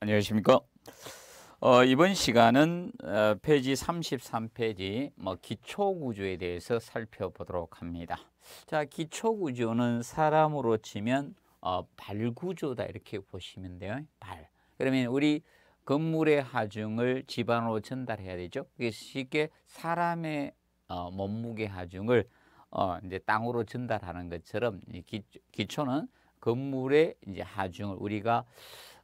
안녕하십니까 어, 이번 시간은 어, 페이지 33페이지 뭐 기초구조에 대해서 살펴보도록 합니다 자 기초구조는 사람으로 치면 어, 발구조다 이렇게 보시면 돼요 발 그러면 우리 건물의 하중을 지반으로 전달해야 되죠 그게 쉽게 사람의 어, 몸무게 하중을 어, 이제 땅으로 전달하는 것처럼 기, 기초는 건물의 이제 하중을 우리가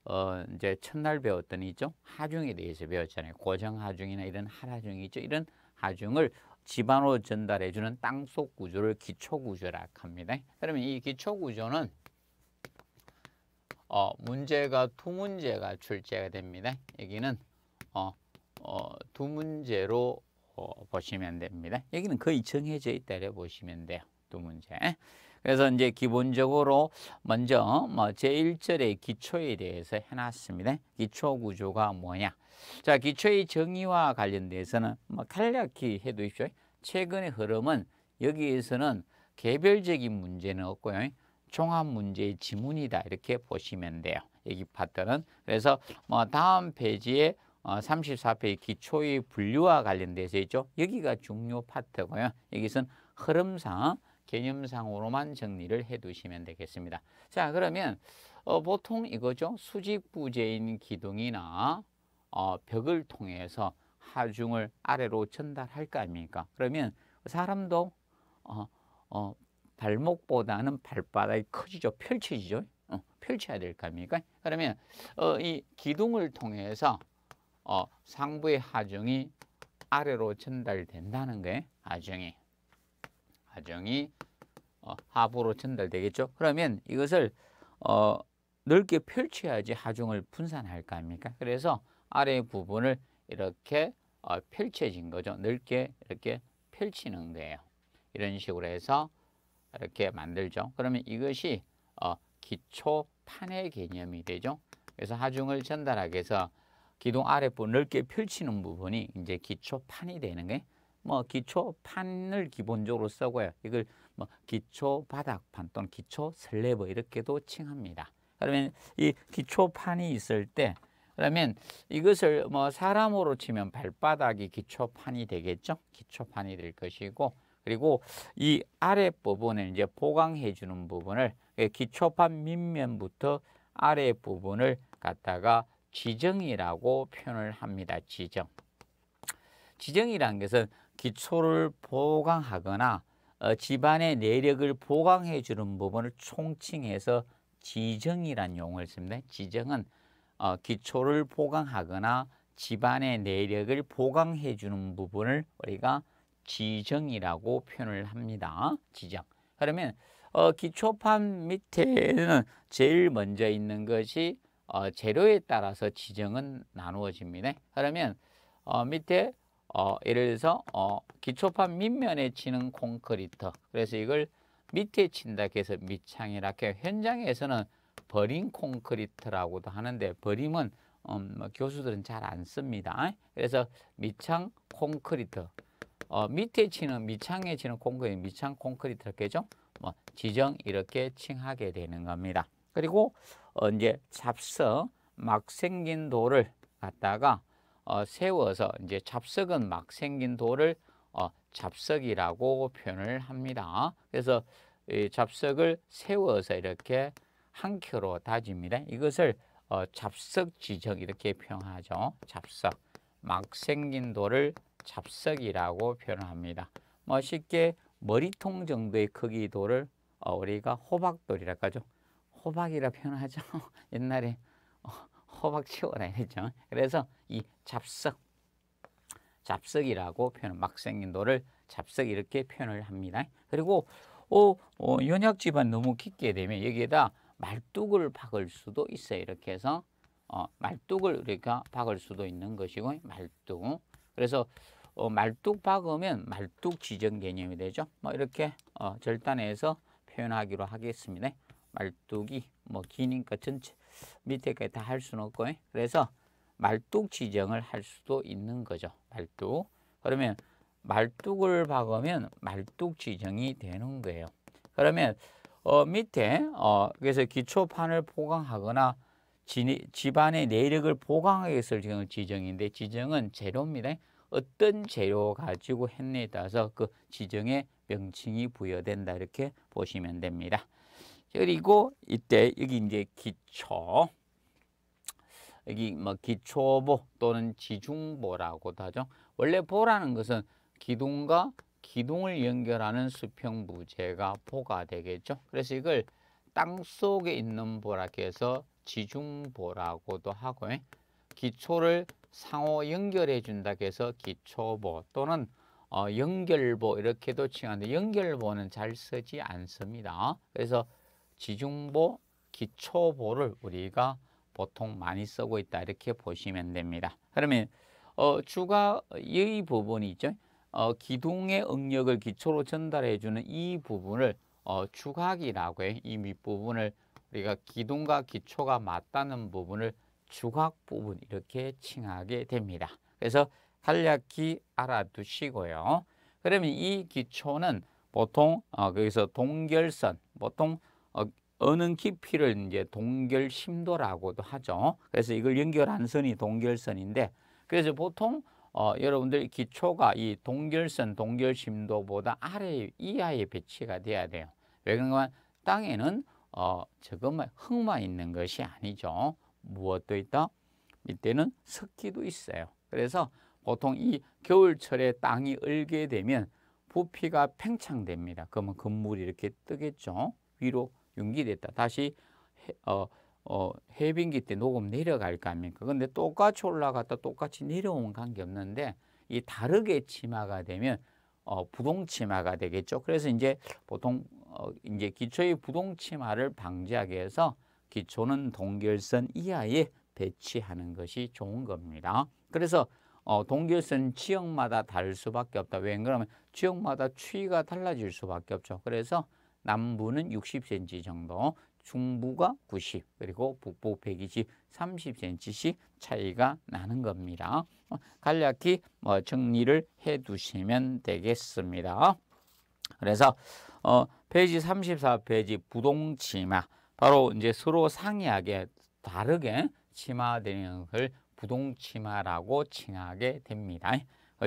어, 이제 첫날 배웠던 이죠 하중에 대해서 배웠잖아요. 고정하중이나 이런 하하중이 죠 이런 하중을 집안으로 전달해주는 땅속 구조를 기초구조라 합니다. 그러면 이 기초구조는 어, 문제가 두 문제가 출제가 됩니다. 여기는 어, 어, 두 문제로 어, 보시면 됩니다. 여기는 거의 정해져 있다 이 보시면 돼요. 두 문제. 그래서 이제 기본적으로 먼저 뭐 제1절의 기초에 대해서 해놨습니다. 기초 구조가 뭐냐? 자, 기초의 정의와 관련돼서는 뭐 간략히 해두십시오. 최근의 흐름은 여기에서는 개별적인 문제는 없고요. 종합 문제의 지문이다 이렇게 보시면 돼요. 여기 파트는 그래서 뭐 다음 페이지에 34페이지 어, 기초의 분류와 관련돼서 있죠. 여기가 중요 파트고요. 여기선 흐름상 개념상으로만 정리를 해두시면 되겠습니다. 자 그러면 어, 보통 이거죠. 수직부재인 기둥이나 어, 벽을 통해서 하중을 아래로 전달할 거 아닙니까? 그러면 사람도 어, 어, 발목보다는 발바닥이 커지죠. 펼쳐지죠. 어, 펼쳐야 될거 아닙니까? 그러면 어, 이 기둥을 통해서 어, 상부의 하중이 아래로 전달된다는 거예요. 하중이. 과정이 어, 하부로 전달되겠죠. 그러면 이것을 어, 넓게 펼쳐야지 하중을 분산할 거 아닙니까? 그래서 아래 부분을 이렇게 어, 펼쳐진 거죠. 넓게 이렇게 펼치는 거예요. 이런 식으로 해서 이렇게 만들죠. 그러면 이것이 어, 기초판의 개념이 되죠. 그래서 하중을 전달하기 위해서 기둥 아랫부분 넓게 펼치는 부분이 이제 기초판이 되는 거예요. 뭐 기초판을 기본적으로 쓰고요. 이걸 뭐 기초 바닥판 또는 기초 슬래브 이렇게도 칭합니다. 그러면 이 기초판이 있을 때 그러면 이것을 뭐 사람으로 치면 발바닥이 기초판이 되겠죠. 기초판이 될 것이고 그리고 이 아래 부분을 이제 보강해 주는 부분을 예, 기초판 밑면부터 아래 부분을 갖다가 지정이라고 표현을 합니다. 지정. 지정이라는 것은 기초를 보강하거나 어, 집안의 내력을 보강해 주는 부분을 총칭해서 지정이라는 용어를 씁니다. 지정은 어, 기초를 보강하거나 집안의 내력을 보강해 주는 부분을 우리가 지정이라고 표현을 합니다. 지정. 그러면 어, 기초판 밑에는 제일 먼저 있는 것이 어, 재료에 따라서 지정은 나누어집니다. 그러면 어, 밑에 어, 예를 들어서 어, 기초판 밑면에 치는 콘크리트 그래서 이걸 밑에 친다 그서 밑창이라 해 현장에서는 버린 콘크리트라고도 하는데 버림은 음, 뭐 교수들은 잘 안 씁니다. 그래서 밑창 콘크리트 어, 밑에 치는 밑창에 치는 콘크리트 밑창 콘크리트 이렇게죠. 뭐 지정 이렇게 칭하게 되는 겁니다. 그리고 어, 이제 잡서 막 생긴 돌을 갖다가 어, 세워서 이제 잡석은 막 생긴 돌을 어, 잡석이라고 표현을 합니다. 그래서 이 잡석을 세워서 이렇게 한 켜로 다집니다. 이것을 어, 잡석 지적 이렇게 표현하죠. 잡석. 막 생긴 돌을 잡석이라고 표현합니다. 뭐 쉽게 머리통 정도의 크기 돌을 어, 우리가 호박돌이라고 하죠. 호박이라 표현하죠. 옛날에 어, 호박 치워라 이랬죠. 그래서 이 잡석, 잡석이라고 표현, 막생인도를 잡석 이렇게 표현을 합니다. 그리고 어, 어, 연약지만 너무 깊게 되면 여기에다 말뚝을 박을 수도 있어요. 이렇게 해서 어, 말뚝을 우리가 박을 수도 있는 것이고 말뚝. 그래서 어, 말뚝 박으면 말뚝 지정 개념이 되죠. 뭐 이렇게 어, 절단해서 표현하기로 하겠습니다. 말뚝이 뭐 기니까 전체 밑에까지 다 할 수는 없고 그래서 말뚝 지정을 할 수도 있는 거죠. 말뚝. 그러면 말뚝을 박으면 말뚝 지정이 되는 거예요. 그러면 어, 밑에 어, 그래서 기초판을 보강하거나 집안의 내력을 보강하기 위해서 지금 지정인데 지정은 재료입니다. 어떤 재료 가지고 했냐에 따라서 그 지정의 명칭이 부여된다 이렇게 보시면 됩니다. 그리고 이때 여기 이제 기초 여기 뭐 기초보 또는 지중보라고도 하죠. 원래 보라는 것은 기둥과 기둥을 연결하는 수평부재가 보가 되겠죠. 그래서 이걸 땅 속에 있는 보라해서 지중보라고도 하고 기초를 상호 연결해 준다 해서 기초보 또는 어, 연결보 이렇게도 칭하는데 연결보는 잘 쓰지 않습니다. 그래서 지중보, 기초보를 우리가 보통 많이 쓰고 있다 이렇게 보시면 됩니다. 그러면 어, 추가 이 부분이죠. 어, 기둥의 응력을 기초로 전달해 주는 이 부분을 어, 주각이라고 해요. 이 밑부분을 우리가 기둥과 기초가 맞다는 부분을 주각 부분 이렇게 칭하게 됩니다. 그래서 간략히 알아두시고요. 그러면 이 기초는 보통 어, 거기서 동결선, 보통 어는 깊이를 이제 동결 심도라고도 하죠. 그래서 이걸 연결한 선이 동결선인데 그래서 보통 어, 여러분들 기초가 이 동결선, 동결심도보다 아래 이하에 배치가 돼야 돼요. 왜그런면 땅에는 어, 저것만 흙만 있는 것이 아니죠. 무엇도 있다? 밑에는 석기도 있어요. 그래서 보통 이 겨울철에 땅이 얼게 되면 부피가 팽창됩니다. 그러면 건물이 이렇게 뜨겠죠. 위로 융기됐다. 다시 해, 어, 어, 해빙기 때 녹음 내려갈 거 아닙니까? 근데 똑같이 올라갔다 똑같이 내려오면 관계없는데 이 다르게 치마가 되면 어, 부동 치마가 되겠죠. 그래서 이제 보통 어, 이제 기초의 부동 치마를 방지하기 위해서 기초는 동결선 이하에 배치하는 것이 좋은 겁니다. 그래서 어, 동결선 지역마다 다를 수밖에 없다. 왜 그러면 지역마다 추위가 달라질 수밖에 없죠. 그래서 남부는 60cm 정도, 중부가 90, 그리고 북부 120, 30cm씩 차이가 나는 겁니다. 어, 간략히 뭐 정리를 해 두시면 되겠습니다. 그래서 어, 페이지 34페이지 부동치마 바로 이제 서로 상이하게 다르게 치마 대응을 부동치마라고 칭하게 됩니다.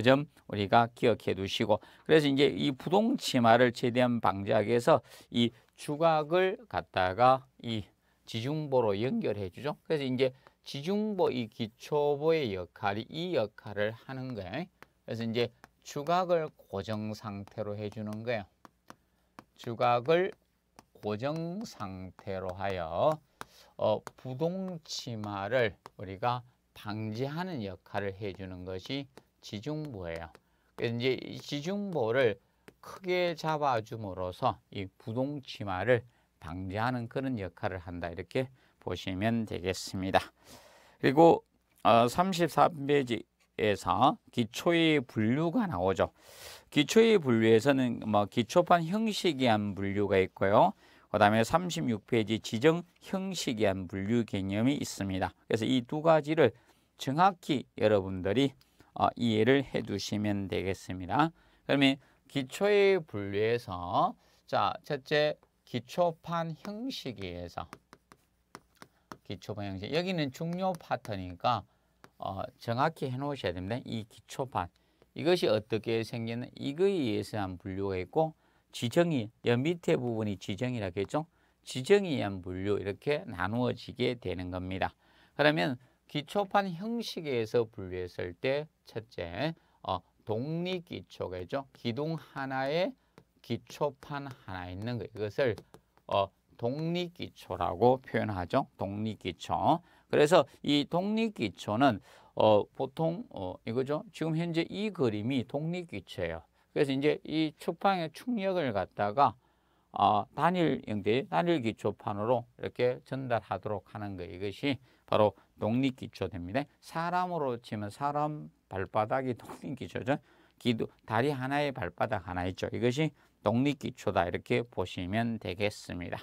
점 우리가 기억해 두시고 그래서 이제 이 부동 치마를 최대한 방지하기 위해서 이 주각을 갖다가 이 지중보로 연결해 주죠. 그래서 이제 지중보 이 기초보의 역할이 이 역할을 하는 거예요. 그래서 이제 주각을 고정 상태로 해 주는 거예요. 주각을 고정 상태로 하여 어, 부동치마를 우리가 방지하는 역할을 해주는 것이 지중보예요. 이제 지중보를 크게 잡아줌으로써 이 부동치마를 방지하는 그런 역할을 한다 이렇게 보시면 되겠습니다. 그리고 33페이지에서 어, 기초의 분류가 나오죠. 기초의 분류에서는 뭐 기초판 형식에 한 분류가 있고요. 그 다음에 36페이지 지정 형식에 한 분류 개념이 있습니다. 그래서 이 두 가지를 정확히 여러분들이 어, 이해를 해 두시면 되겠습니다. 그러면 기초의 분류에서 자 첫째 기초판 형식에서 기초판 형식 여기는 중요 파트니까 어, 정확히 해놓으셔야 됩니다. 이 기초판 이것이 어떻게 생기는 이거에 의해서 한 분류가 있고 지정이 여 밑에 부분이 지정이라고 했죠. 지정에 의한 분류 이렇게 나누어지게 되는 겁니다. 그러면 기초판 형식에서 분류했을 때 첫째 어, 독립기초계죠 기둥 하나에 기초판 하나 있는 거 이것을 어, 독립기초라고 표현하죠. 독립기초. 그래서 이 독립기초는 어, 보통 어, 이거죠. 지금 현재 이 그림이 독립기초예요. 그래서 이제 이 축방의 충격을 갖다가 어, 단일 형태의 단일 기초판으로 이렇게 전달하도록 하는 거 이것이 바로 독립기초됩니다. 사람으로 치면 사람 발바닥이 독립기초죠. 기도, 다리 하나에 발바닥 하나 있죠. 이것이 독립기초다 이렇게 보시면 되겠습니다.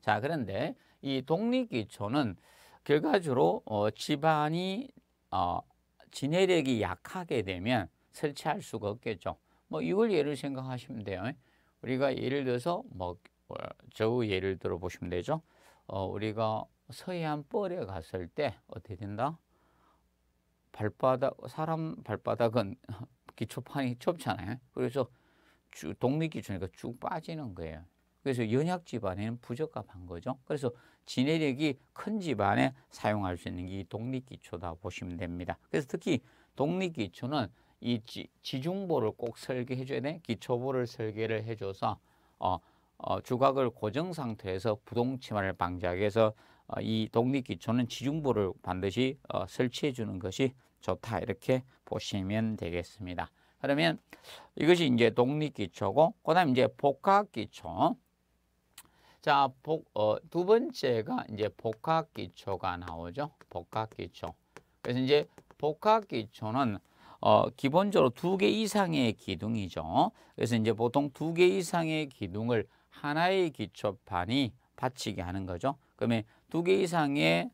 자 그런데 이 독립기초는 결과적으로 어, 집안이 어, 지내력이 약하게 되면 설치할 수가 없겠죠. 뭐 이걸 예를 생각하시면 돼요. 우리가 예를 들어서 뭐저 어, 예를 들어 보시면 되죠. 어, 우리가 서해안 뻘에 갔을 때 어떻게 된다? 발바닥 사람 발바닥은 기초판이 좁잖아요. 그래서 쭉독 기초니까 쭉 빠지는 거예요. 그래서 연약 집안에는 부적합한 거죠. 그래서 지내력이 큰 집안에 사용할 수 있는 게 독립 기초다 보시면 됩니다. 그래서 특히 독립 기초는 이 지, 지중보를 꼭 설계해 줘야 돼. 기초보를 설계를 해 줘서 어, 어, 주각을 고정 상태에서 부동치마를 방지하기 해서 어, 이 독립기초는 지중부를 반드시 어, 설치해 주는 것이 좋다 이렇게 보시면 되겠습니다. 그러면 이것이 이제 독립기초고 그다음 이제 복합기초 자, 복, 어, 두 번째가 이제 복합기초가 나오죠. 복합기초. 그래서 이제 복합기초는 어, 기본적으로 두 개 이상의 기둥이죠. 그래서 이제 보통 두 개 이상의 기둥을 하나의 기초판이 받치게 하는 거죠. 그러면 두개 이상의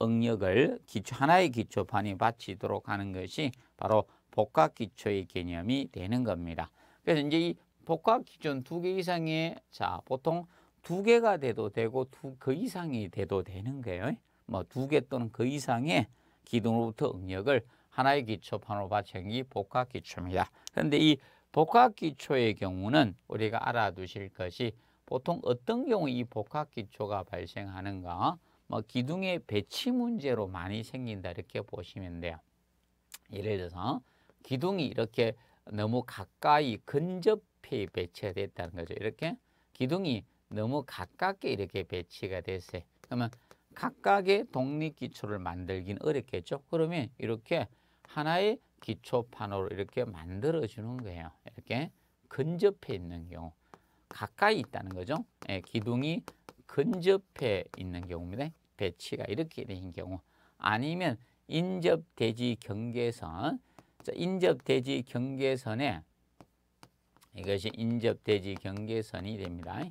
응력을 기초 하나의 기초판이 바치도록 하는 것이 바로 복합 기초의 개념이 되는 겁니다. 그래서 이제 이 복합 기준 두개 이상의 자 보통 두 개가 돼도 되고 두 그 이상이 돼도 되는 거예요. 뭐 두 개 또는 그 이상의 기둥으로부터 응력을 하나의 기초판으로 바친 게 복합 기초입니다. 그런데 이 복합 기초의 경우는 우리가 알아두실 것이 보통 어떤 경우 이 복합 기초가 발생하는가? 뭐 기둥의 배치 문제로 많이 생긴다 이렇게 보시면 돼요. 예를 들어서 기둥이 이렇게 너무 가까이 근접해 배치 됐다는 거죠. 이렇게 기둥이 너무 가깝게 이렇게 배치가 됐어요. 그러면 각각의 독립 기초를 만들긴 어렵겠죠. 그러면 이렇게 하나의 기초판으로 이렇게 만들어주는 거예요. 이렇게 근접해 있는 경우. 가까이 있다는 거죠. 예, 기둥이 근접해 있는 경우입니다. 배치가 이렇게 된 경우 아니면 인접대지 경계선 자, 인접대지 경계선에 이것이 인접대지 경계선이 됩니다.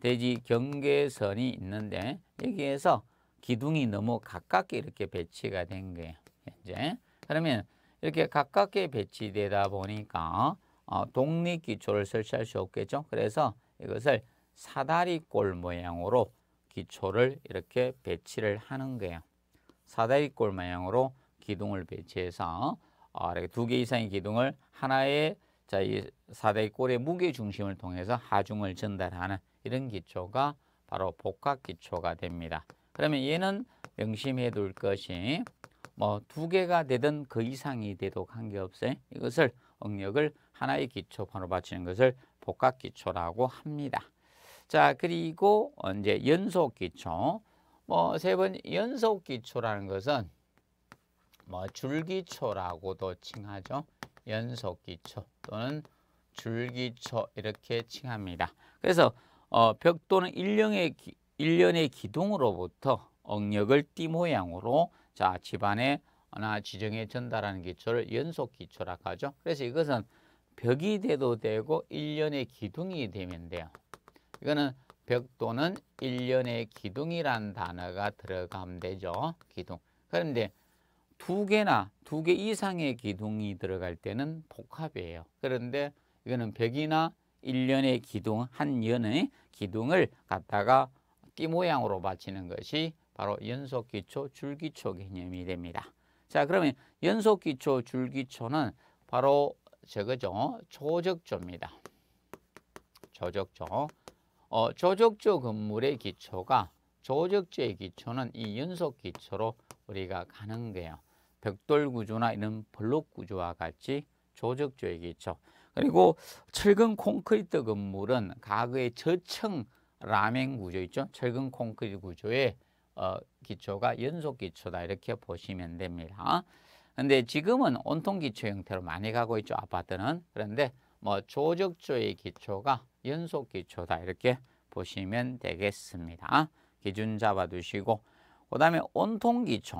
대지 경계선이 있는데 여기에서 기둥이 너무 가깝게 이렇게 배치가 된 거예요. 이제 그러면 이렇게 가깝게 배치되다 보니까 어, 독립 기초를 설치할 수 없겠죠. 그래서 이것을 사다리꼴 모양으로 기초를 이렇게 배치를 하는 거예요. 사다리꼴 모양으로 기둥을 배치해서 어, 이렇게 두개 이상의 기둥을 하나의 자, 이 사다리꼴의 무게 중심을 통해서 하중을 전달하는 이런 기초가 바로 복합 기초가 됩니다. 그러면 얘는 명심해 둘 것이 뭐 두 개가 되든 그 이상이 되도관계 없어요. 이것을 응력을 하나의 기초판으로 바치는 것을 복합 기초라고 합니다. 자, 그리고 이제 연속 기초. 뭐세번 연속 기초라는 것은 뭐 줄기초라고도 칭하죠. 연속 기초 또는 줄기초 이렇게 칭합니다. 그래서 어, 벽돌은 일련의 일련의 기둥으로부터 억력을 띠 모양으로 자 집안의 나 지정에 전달하는 기초를 연속 기초라고 하죠. 그래서 이것은 벽이 돼도 되고 일련의 기둥이 되면 돼요. 이거는 벽 또는 일련의 기둥이란 단어가 들어가면 되죠. 기둥. 그런데 두 개나 두 개 이상의 기둥이 들어갈 때는 복합이에요. 그런데 이거는 벽이나 일련의 기둥, 한 연의 기둥을 갖다가 띠 모양으로 바치는 것이 바로 연속기초, 줄기초 개념이 됩니다. 자, 그러면 연속 기초, 줄기초는 바로 저거죠. 조적조입니다. 조적조. 어, 조적조 건물의 기초가 조적조의 기초는 이 연속 기초로 우리가 가는 거예요. 벽돌 구조나 이런 블록 구조와 같이 조적조의 기초. 그리고 철근 콘크리트 건물은 과거의 저층 라멘 구조 있죠. 철근 콘크리트 구조의 어, 기초가 연속 기초다 이렇게 보시면 됩니다. 근데 지금은 온통 기초 형태로 많이 가고 있죠 아파트는 그런데 뭐 조적조의 기초가 연속 기초다 이렇게 보시면 되겠습니다. 기준 잡아두시고 그 다음에 온통 기초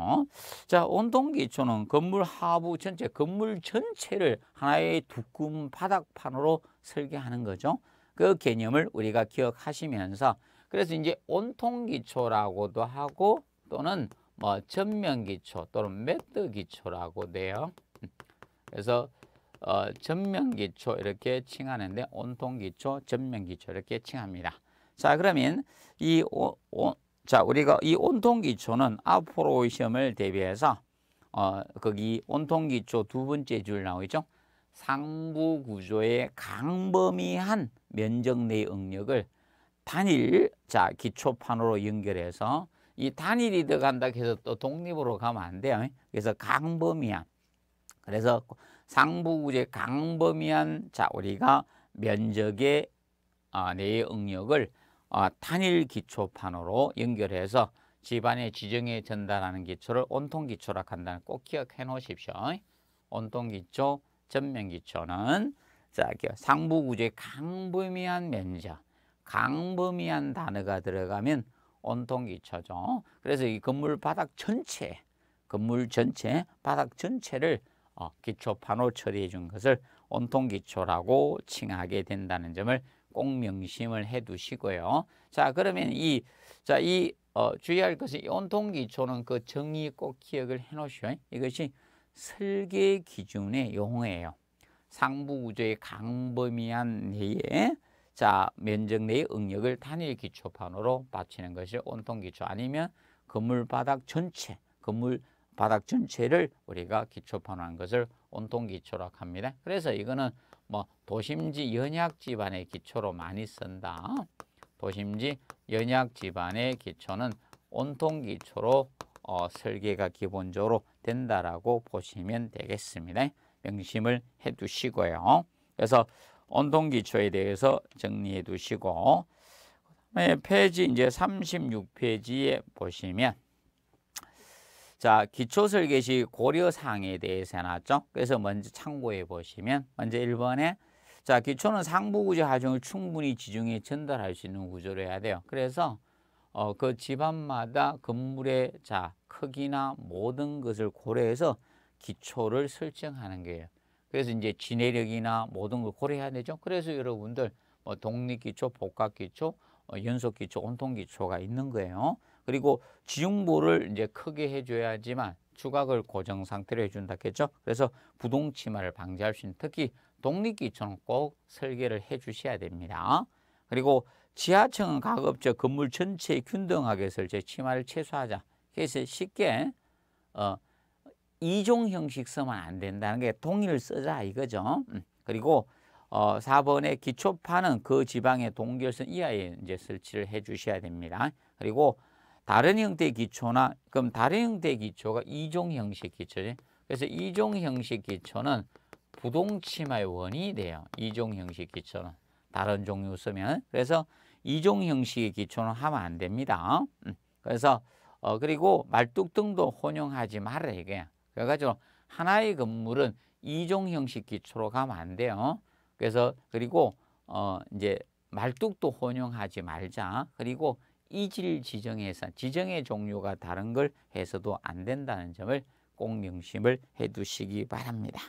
자 온통 기초는 건물 하부 전체 건물 전체를 하나의 두꺼운 바닥판으로 설계하는 거죠. 그 개념을 우리가 기억하시면서 그래서 이제 온통 기초라고도 하고 또는 뭐 전면 기초 또는 매트 기초라고 돼요. 그래서 어, 전면 기초 이렇게 칭하는데 온통 기초, 전면 기초 이렇게 칭합니다. 자, 그러면 이 오, 자, 우리가 이 온통 기초는 앞으로 시험을 대비해서 어, 거기 온통 기초 두 번째 줄 나오죠. 상부 구조의 강범위한 면적 내 응력을 단일 자 기초판으로 연결해서 이 단일이 들어간다 해서 또 독립으로 가면 안 돼요. 그래서 강범위한 그래서 상부구제 강범위한 자 우리가 면적의 어, 내의 응력을 어, 단일 기초판으로 연결해서 집안의 지정에 전달하는 기초를 온통 기초라 한다는 꼭 기억해 놓으십시오. 온통 기초, 전면 기초는 자 상부구제 강범위한 면적 강범위한 단어가 들어가면 온통 기초죠. 그래서 이 건물 바닥 전체, 건물 전체, 바닥 전체를 어, 기초 판호 처리해 준 것을 온통 기초라고 칭하게 된다는 점을 꼭 명심을 해 두시고요. 자, 그러면 이, 자, 이, 어, 주의할 것은 온통 기초는 그 정의 꼭 기억을 해놓으셔요 이것이 설계 기준의 용어예요. 상부 구조의 강범위한 예에 자 면적 내의 응력을 단일 기초판으로 맞치는 것이 온통 기초 아니면 건물 바닥 전체 건물 바닥 전체를 우리가 기초판으한 것을 온통 기초라고 합니다. 그래서 이거는 뭐 도심지 연약 집안의 기초로 많이 쓴다. 도심지 연약 집안의 기초는 온통 기초로 어, 설계가 기본적으로 된다라고 보시면 되겠습니다. 명심을 해 두시고요. 그래서 온통 기초에 대해서 정리해 두시고 그다음에 페이지 이제 36페이지에 보시면 자 기초 설계시 고려 사항에 대해서 해놨죠. 그래서 먼저 참고해 보시면 먼저 1번에 자 기초는 상부구조 하중을 충분히 지중해 전달할 수 있는 구조로 해야 돼요. 그래서 어, 그 집안마다 건물의 자 크기나 모든 것을 고려해서 기초를 설정하는 거예요. 그래서 이제 지내력이나 모든 걸 고려해야 되죠. 그래서 여러분들 뭐 독립기초, 복합기초, 어, 연속기초, 온통기초가 있는 거예요. 그리고 지중부를 이제 크게 해줘야지만 주각을 고정 상태로 해준다겠죠. 그래서 부동치마를 방지할 수 있는 특히 독립기초는 꼭 설계를 해주셔야 됩니다. 그리고 지하층은 가급적 건물 전체에 균등하게 설치 치마를 최소화하자. 그래서 쉽게 어, 이종 형식 쓰면 안 된다는 게 동의를 쓰자 이거죠. 음, 그리고 어, 4번의 기초파는 그 지방의 동결선 이하에 이제 설치를 해 주셔야 됩니다. 그리고 다른 형태의 기초나 그럼 다른 형태의 기초가 이종 형식 기초지. 그래서 이종 형식 기초는 부동치마의 원인이 돼요. 이종 형식 기초는 다른 종류 쓰면 그래서 이종 형식의 기초는 하면 안 됩니다. 음, 그래서 어 그리고 말뚝 등도 혼용하지 말아 야 돼요. 그래가지고 하나의 건물은 이종 형식 기초로 가면 안 돼요. 그래서 그리고 어 이제 말뚝도 혼용하지 말자. 그리고 이질 지정해서 지정의 종류가 다른 걸 해서도 안 된다는 점을 꼭 명심을 해 두시기 바랍니다.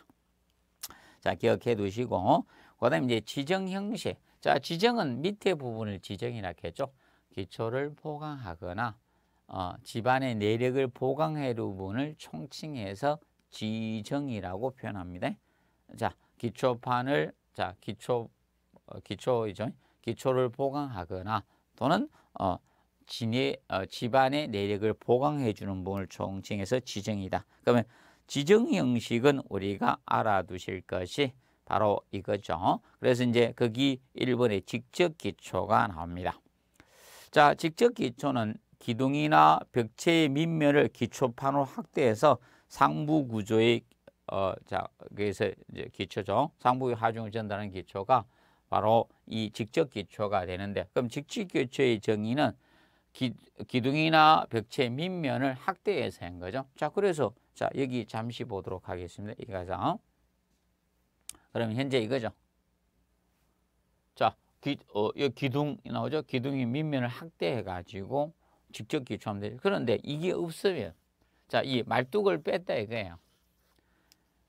자, 기억해 두시고 그 다음에 이제 지정 형식. 자, 지정은 밑에 부분을 지정이라 했죠. 기초를 보강하거나 어, 집안의 내력을 보강해 부분을 총칭해서 지정이라고 표현합니다. 자, 기초판을 자, 기초 어, 기초이죠. 기초를 보강하거나 또는 어, 진의, 어, 집안의 내력을 보강해 주는 부분을 총칭해서 지정이다. 그러면 지정 형식은 우리가 알아두실 것이 바로 이거죠. 그래서 이제 거기 1번에 직접 기초가 나옵니다. 자, 직접 기초는 기둥이나 벽체의 밑면을 기초판으로 확대해서 상부 구조의 어, 자, 그래서 이제 기초죠. 상부의 하중을 전달하는 기초가 바로 이 직접 기초가 되는데 그럼 직접 기초의 정의는 기, 기둥이나 벽체 밑면을 확대해서 한 거죠. 자, 그래서 자, 여기 잠시 보도록 하겠습니다. 이 가장. 그럼 현재 이거죠. 자, 기, 어, 이 기둥이 나오죠. 기둥이 밑면을 확대해 가지고 직접 기초하면 되죠. 그런데 이게 없으면 자, 이 말뚝을 뺐다 이거예요.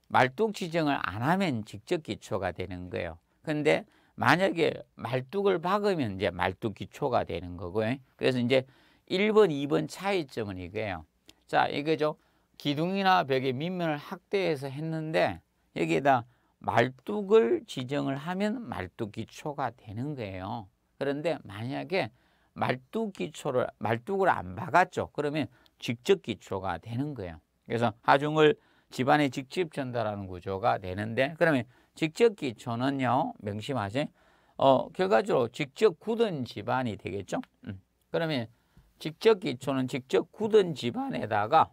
말뚝 지정을 안 하면 직접 기초가 되는 거예요. 근데 만약에 말뚝을 박으면 이제 말뚝 기초가 되는 거고요. 그래서 이제 1번, 2번 차이점은 이거예요. 자, 이거죠. 기둥이나 벽의 밑면을 확대해서 했는데 여기에다 말뚝을 지정을 하면 말뚝 기초가 되는 거예요. 그런데 만약에 말뚝 기초를 말뚝을 안 박았죠. 그러면 직접 기초가 되는 거예요. 그래서 하중을 집안에 직접 전달하는 구조가 되는데 그러면 직접 기초는요. 명심하세요. 어, 결과적으로 직접 굳은 집안이 되겠죠. 음. 그러면 직접 기초는 직접 굳은 집안에다가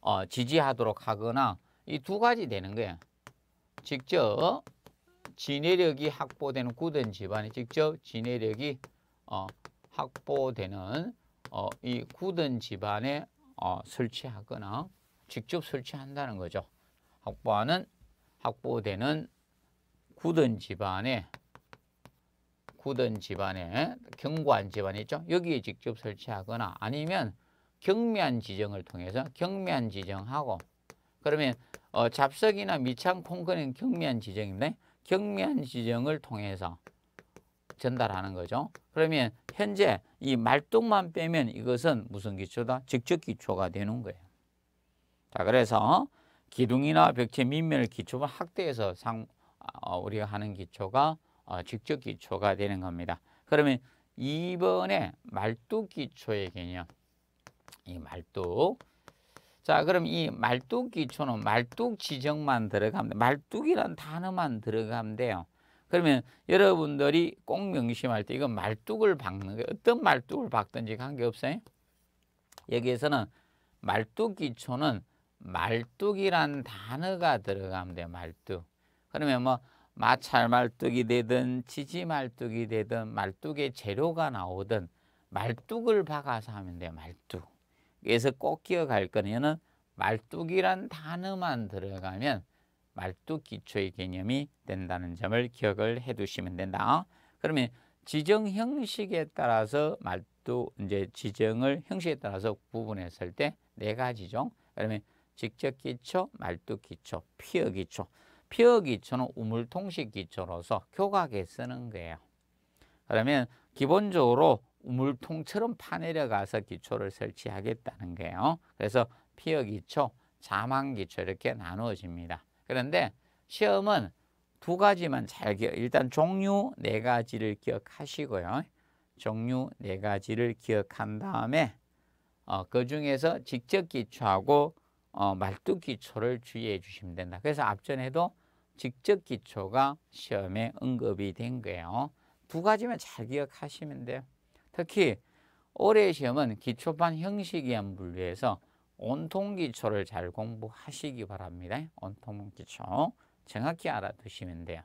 어, 지지하도록 하거나 이 두 가지 되는 거예요. 직접 지내력이 확보되는 굳은 집안이 직접 지내력이 어, 확보되는 어, 이 굳은 집안에 어, 설치하거나 직접 설치한다는 거죠. 확보하는 확보되는 굳은 집안에 굳은 집안에 경관 집안 있죠. 여기에 직접 설치하거나 아니면 경미한 지정을 통해서 경미한 지정하고 그러면 어, 잡석이나 미창 콩크는 경미한 지정인데 경미한 지정을 통해서 전달하는 거죠. 그러면 현재 이 말뚝만 빼면 이것은 무슨 기초다? 직접 기초가 되는 거예요. 자, 그래서 기둥이나 벽체 밑면을 기초로 확대해서 상, 어, 우리가 하는 기초가 어, 직접 기초가 되는 겁니다. 그러면 2번에 말뚝 기초의 개념. 이 말뚝. 자, 그럼 이 말뚝 기초는 말뚝 지정만 들어가면 말뚝이란 단어만 들어가면 돼요. 그러면 여러분들이 꼭 명심할 때이거 말뚝을 박는 거 어떤 말뚝을 박든지 관계없어요. 여기에서는 말뚝 기초는 말뚝이란 단어가 들어가면 돼요. 말뚝. 그러면 뭐 마찰 말뚝이 되든 지지 말뚝이 되든 말뚝의 재료가 나오든 말뚝을 박아서 하면 돼요. 말뚝. 그래서 꼭 기억할 거는 말뚝이란 단어만 들어가면 말뚝 기초의 개념이 된다는 점을 기억을 해 두시면 된다. 그러면 지정 형식에 따라서 말뚝 이제 지정을 형식에 따라서 구분했을 때 네 가지죠. 그러면 직접 기초, 말뚝 기초, 피어 기초. 피어 기초는 우물통식 기초로서 교각에 쓰는 거예요. 그러면 기본적으로 우물통처럼 파내려가서 기초를 설치하겠다는 거예요. 그래서 피어 기초, 자망 기초 이렇게 나누어집니다. 그런데 시험은 두 가지만 잘 기억, 일단 종류 네 가지를 기억하시고요. 종류 네 가지를 기억한 다음에 어, 그 중에서 직접 기초하고 어, 말뚝 기초를 주의해 주시면 된다. 그래서 앞전에도 직접 기초가 시험에 언급이 된 거예요. 두 가지만 잘 기억하시면 돼요. 특히 올해 시험은 기초반 형식이한 분류에서 온통 기초를 잘 공부하시기 바랍니다. 온통 기초 정확히 알아두시면 돼요.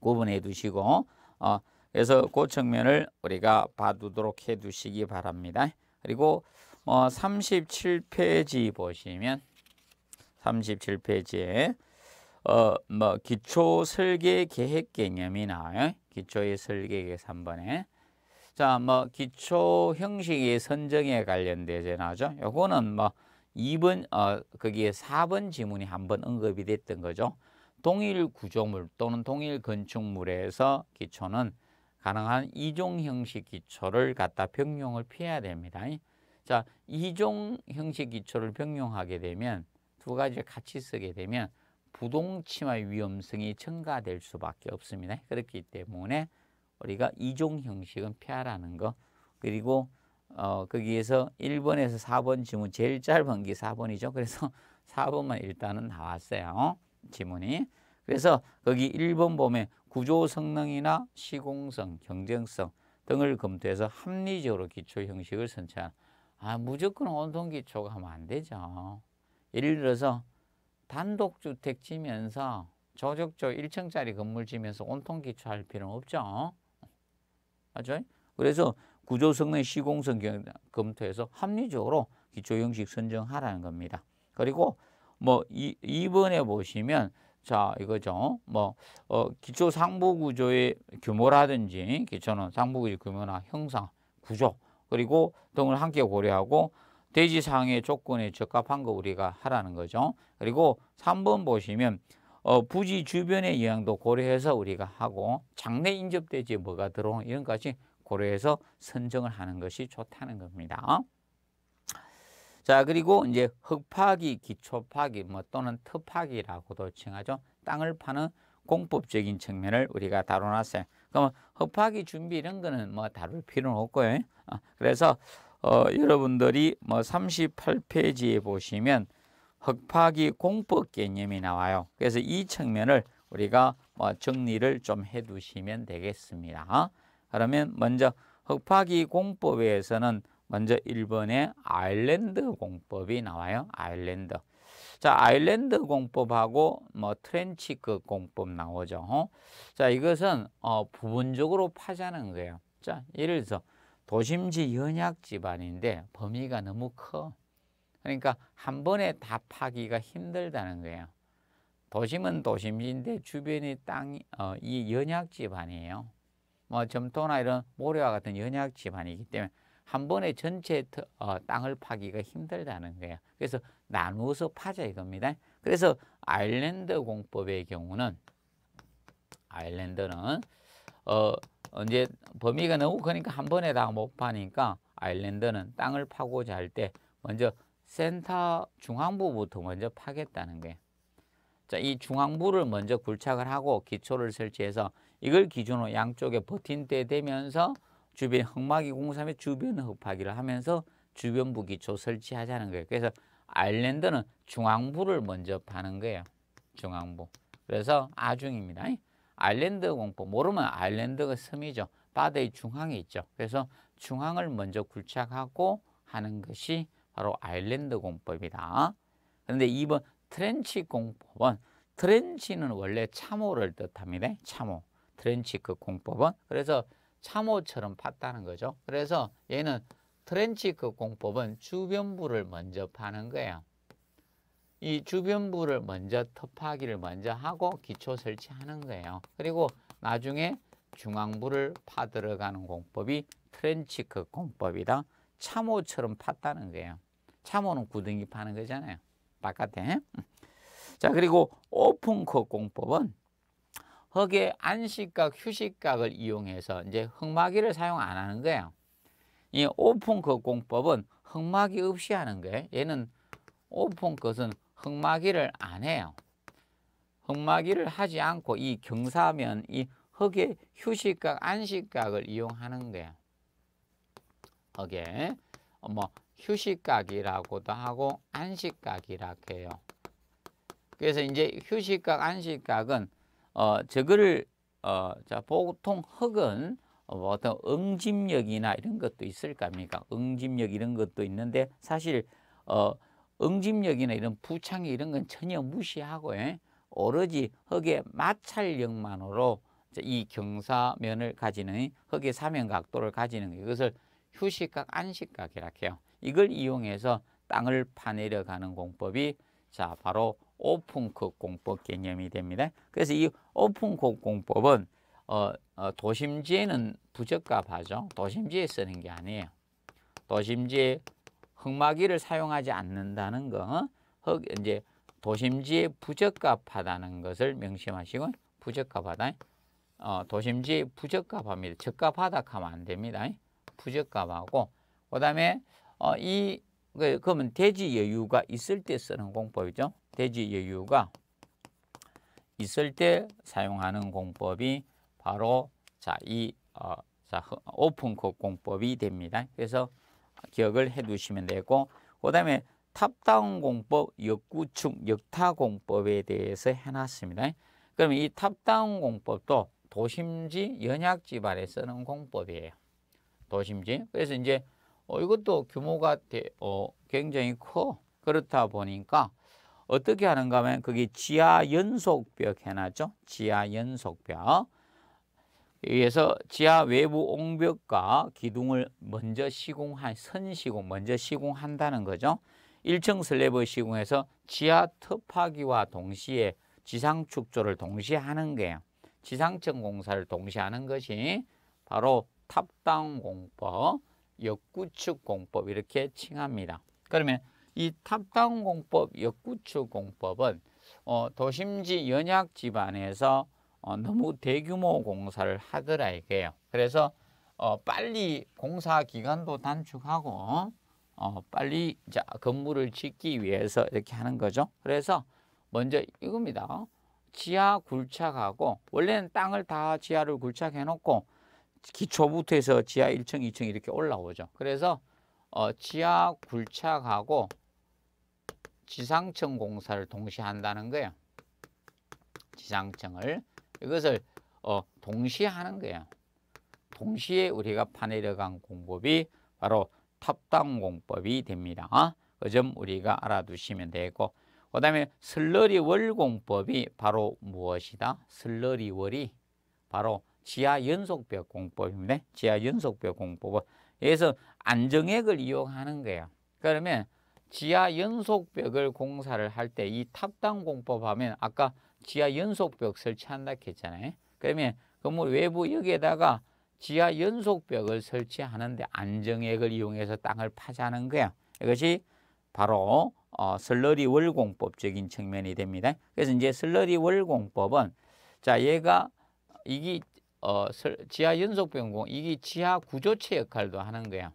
구분해 두시고 어, 그래서 그 측면을 우리가 봐두도록 해 두시기 바랍니다. 그리고 뭐 어, 37페이지 보시면 37페이지에 어, 뭐 기초 설계 계획 개념이나 어, 기초의 설계 계획 3번에 자, 뭐 기초 형식의 선정에 관련되잖 하죠. 요거는 뭐 2번 어 거기에 4번 지문이 한번 언급이 됐던 거죠. 동일 구조물 또는 동일 건축물에서 기초는 가능한 이종 형식 기초를 갖다 병용을 피해야 됩니다. 자, 이종 형식 기초를 병용하게 되면 두 가지를 같이 쓰게 되면 부동침의 위험성이 증가될 수밖에 없습니다. 그렇기 때문에 우리가 이종 형식은 피하라는 거. 그리고 어, 거기에서 1번에서 4번 지문 제일 짧은 게 4번이죠. 그래서 4번만 일단은 나왔어요. 어? 지문이. 그래서 거기 1번 보면 구조 성능이나 시공성, 경쟁성 등을 검토해서 합리적으로 기초 형식을 선택한 아, 무조건 온통 기초가 하면 안 되죠. 예를 들어서 단독주택 지면서 조적조 1층짜리 건물 지면서 온통 기초할 필요는 없죠. 맞아요? 그래서 구조성능, 시공성 검토해서 합리적으로 기초형식 선정하라는 겁니다. 그리고 뭐 이, 2번에 보시면 자 이거죠. 뭐 어, 기초 상부 구조의 규모라든지 기초는 상부 구조 규모나 형상, 구조 그리고 등을 함께 고려하고 대지상의 조건에 적합한 거 우리가 하라는 거죠. 그리고 3번 보시면 어, 부지 주변의 영향도 고려해서 우리가 하고 장래 인접대지에 뭐가 들어오 이런 것이 고려해서 선정을 하는 것이 좋다는 겁니다. 자 그리고 이제 흙파기, 기초파기 뭐 또는 터파기라고도 칭하죠. 땅을 파는 공법적인 측면을 우리가 다뤄놨어요. 그러 흙파기 준비 이런 거는 뭐 다룰 필요는 없고요. 어, 그래서 어, 여러분들이 뭐 38페이지에 보시면 흑파기 공법 개념이 나와요. 그래서 이 측면을 우리가 뭐 정리를 좀 해두시면 되겠습니다. 그러면 먼저 흑파기 공법에서는 먼저 1번에 아일랜드 공법이 나와요. 아일랜드. 자, 아일랜드 공법하고 뭐 트렌치크 그 공법 나오죠. 자, 이것은 어, 부분적으로 파자는 거예요. 자, 예를 들어서 도심지 연약 집안인데 범위가 너무 커. 그러니까 한 번에 다 파기가 힘들다는 거예요. 도심은 도심인데 주변이 땅이 어, 이 연약 집안이에요. 뭐 점토나 이런 모래와 같은 연약 집안이기 때문에 한 번에 전체 어, 땅을 파기가 힘들다는 거예요. 그래서 나누어서 파자 이겁니다. 그래서 아일랜드 공법의 경우는 아일랜드는 어, 이제 범위가 너무 크니까 한 번에 다 못 파니까 아일랜드는 땅을 파고자 할 때 먼저 센터 중앙부부터 먼저 파겠다는 거예요. 자, 이 중앙부를 먼저 굴착을 하고 기초를 설치해서 이걸 기준으로 양쪽에 버틴대 되면서 주변 흑막이 공삼의 주변 흡파기를 하면서 주변부 기초 설치하자는 거예요. 그래서 아일랜드는 중앙부를 먼저 파는 거예요. 중앙부. 그래서 아중입니다. 아일랜드 공포 모르면 아일랜드가 섬이죠. 바다의 중앙에 있죠. 그래서 중앙을 먼저 굴착하고 하는 것이 바로 아일랜드 공법이다. 그런데 이번 트렌치 공법은 트렌치는 원래 참호를 뜻합니다. 참호. 트렌치 그 공법은 그래서 참호처럼 팠다는 거죠. 그래서 얘는 트렌치 그 공법은 주변부를 먼저 파는 거예요. 이 주변부를 먼저 터파기를 먼저 하고 기초 설치하는 거예요. 그리고 나중에 중앙부를 파들어가는 공법이 트렌치크 그 공법이다. 참호처럼 팠다는 거예요. 참호는 구덩이 파는 거잖아요. 바깥에. 자 그리고 오픈컷 공법은 흙의 안식각, 휴식각을 이용해서 이제 흙마기를 사용 안 하는 거예요. 이 오픈컷 공법은 흙마기 없이 하는 거예요. 얘는 오픈컷은 흙마기를 안 해요. 흙마기를 하지 않고 이 경사면 이 흙의 휴식각, 안식각을 이용하는 거예요. 흙의 뭐 휴식각이라고도 하고 안식각이라고 해요. 그래서 이제 휴식각, 안식각은 어, 저거를 어, 자, 보통 흙은 어, 뭐 떤 응집력이나 이런 것도 있을 겁니까? 응집력 이런 것도 있는데 사실 어, 응집력이나 이런 부창이 이런 건 전혀 무시하고 예? 오로지 흙의 마찰력만으로 이 경사면을 가지는 흙의 사면 각도를 가지는 이것을 휴식각, 안식각이라 해요. 이걸 이용해서 땅을 파내려가는 공법이 자 바로 오픈컵 공법 개념이 됩니다. 그래서 이 오픈컵 공법은 어, 어, 도심지에는 부적합하죠. 도심지에 쓰는 게 아니에요. 도심지에 흑마기를 사용하지 않는다는 거, 어? 이제 도심지에 부적합하다는 것을 명심하시고 부적합하다. 어, 도심지에 부적합합니다. 적합하다 하면 안 됩니다. 부적합하고 그 다음에 어, 이 그, 그러면 대지 여유가 있을 때 쓰는 공법이죠. 대지 여유가 있을 때 사용하는 공법이 바로 자 이 어, 자, 오픈컵 공법이 됩니다. 그래서 기억을 해 두시면 되고 그다음에 탑다운 공법, 역구축, 역타 공법에 대해서 해놨습니다. 그럼 이 탑다운 공법도 도심지 연약지발에 쓰는 공법이에요. 도심지. 그래서 이제 어, 이것도 규모가 대, 어, 굉장히 커. 그렇다 보니까 어떻게 하는가 하면 그게 지하 연속벽 해놨죠. 지하 연속벽. 위에서 지하 외부 옹벽과 기둥을 먼저 시공한 선시공 먼저 시공한다는 거죠. 1층 슬래브 시공해서 지하 터파기와 동시에 지상 축조를 동시에 하는 게요. 지상층 공사를 동시에 하는 것이 바로 탑다운 공법 역구축 공법 이렇게 칭합니다. 그러면 이 탑다운 공법, 역구축 공법은 어, 도심지 연약 집안에서 어, 너무 대규모 공사를 하더라 이게요. 그래서 어, 빨리 공사 기간도 단축하고 어, 빨리 자, 건물을 짓기 위해서 이렇게 하는 거죠. 그래서 먼저 이겁니다. 지하 굴착하고 원래는 땅을 다 지하를 굴착해 놓고 기초부터 해서 지하 1층, 2층 이렇게 올라오죠. 그래서 어, 지하 굴착하고 지상층 공사를 동시에 한다는 거예요. 지상층을 이것을 어, 동시에 하는 거예요. 동시에 우리가 파내려간 공법이 바로 탑당 공법이 됩니다. 어? 그 그점 우리가 알아두시면 되고 그 다음에 슬러리월 공법이 바로 무엇이다? 슬러리월이 바로 지하 연속벽 공법입니다. 지하 연속벽 공법은 여기서 안정액을 이용하는 거예요. 그러면 지하 연속벽을 공사를 할 때 이 탑당 공법 하면 아까 지하 연속벽 설치한다 했잖아요. 그러면 건물 그 뭐 외부 여기에다가 지하 연속벽을 설치하는데 안정액을 이용해서 땅을 파자는 거야. 이것이 바로 어, 슬러리 월공법적인 측면이 됩니다. 그래서 이제 슬러리 월공법은 자 얘가 이게 어, 지하 연속 병공 이게 지하 구조체 역할도 하는 거야.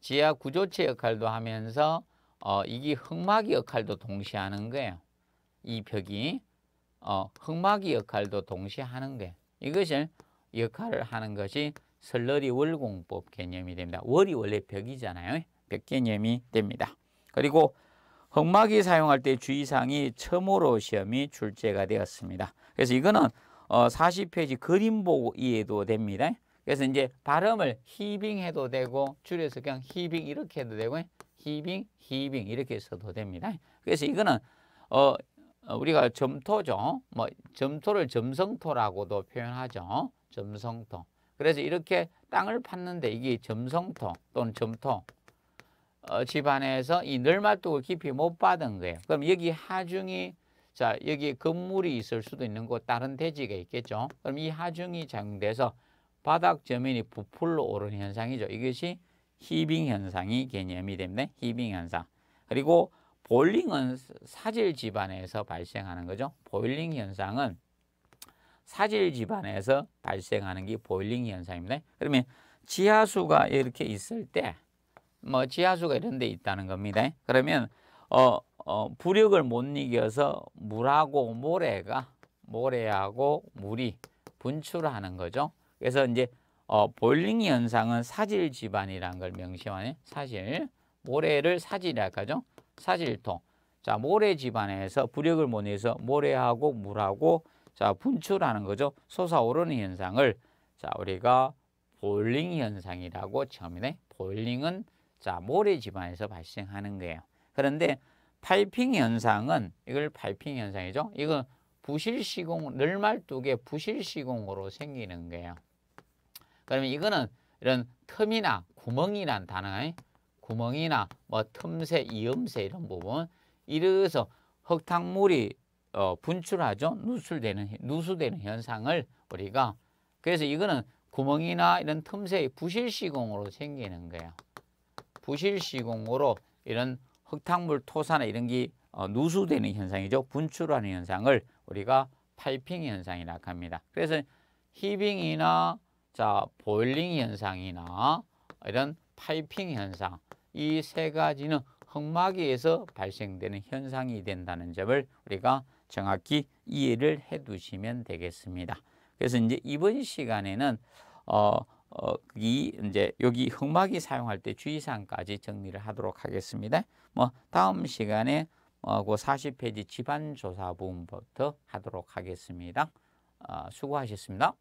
지하 구조체 역할도 하면서 어, 이게 흑막이 역할도 동시에 하는 거예요. 이 벽이 어, 흑막이 역할도 동시에 하는 거예요. 이것을 역할을 하는 것이 설러리 월공법 개념이 됩니다. 월이 원래 벽이잖아요. 벽 개념이 됩니다. 그리고 흑막이 사용할 때 주의사항이 처음로 시험이 출제가 되었습니다. 그래서 이거는 어, 40페이지 그림 보고 이해도 됩니다. 그래서 이제 발음을 히빙 해도 되고 줄여서 그냥 히빙 이렇게 해도 되고 히빙, 히빙 이렇게 써도 됩니다. 그래서 이거는 어, 우리가 점토죠. 뭐 점토를 점성토라고도 표현하죠. 점성토. 그래서 이렇게 땅을 팠는데 이게 점성토 또는 점토 어, 집안에서 이 널마뚝을 깊이 못 받은 거예요. 그럼 여기 하중이 자, 여기 건물이 있을 수도 있는 곳 다른 대지가 있겠죠. 그럼 이 하중이 작용돼서 바닥 저면이 부풀러 오르는 현상이죠. 이것이 히빙 현상이 개념이 됩니다. 히빙 현상. 그리고 보일링은 사질 집안에서 발생하는 거죠. 보일링 현상은 사질 집안에서 발생하는 게 보일링 현상입니다. 그러면 지하수가 이렇게 있을 때, 뭐 지하수가 이런 데 있다는 겁니다. 그러면 어 어, 부력을 못 이겨서 물하고 모래가 모래하고 물이 분출하는 거죠. 그래서 이제 어, 보일링 현상은 사질 집안이라는 걸 명시하네. 사질. 모래를 사질이라고 하죠. 사질통. 자, 모래 집안에서 부력을 못 내서 모래하고 물하고 자, 분출하는 거죠. 솟아오르는 현상을 자, 우리가 보일링 현상이라고 처음에 보일링은 자, 모래 집안에서 발생하는 거예요. 그런데 파이핑 현상은 이걸 파이핑 현상이죠. 이거 부실 시공 늘말뚝에 부실 시공으로 생기는 거예요. 그러면 이거는 이런 틈이나 구멍이란 단어, 구멍이나 뭐 틈새, 이음새 이런 부분 이래서 흙탕물이 어, 분출하죠. 누출되는 누수되는 현상을 우리가 그래서 이거는 구멍이나 이런 틈새의 부실 시공으로 생기는 거예요. 부실 시공으로 이런 흙탕물, 토사나 이런 게 어, 누수되는 현상이죠. 분출하는 현상을 우리가 파이핑 현상이라고 합니다. 그래서 히빙이나 자 보일링 현상이나 이런 파이핑 현상 이 세 가지는 흑마에서 발생되는 현상이 된다는 점을 우리가 정확히 이해를 해 두시면 되겠습니다. 그래서 이제 이번 시간에는 어, 어, 이 이제 여기 흑막이 사용할 때 주의사항까지 정리를 하도록 하겠습니다. 뭐 다음 시간에 어고 40페이지 집안조사 부분부터 하도록 하겠습니다. 어, 수고하셨습니다.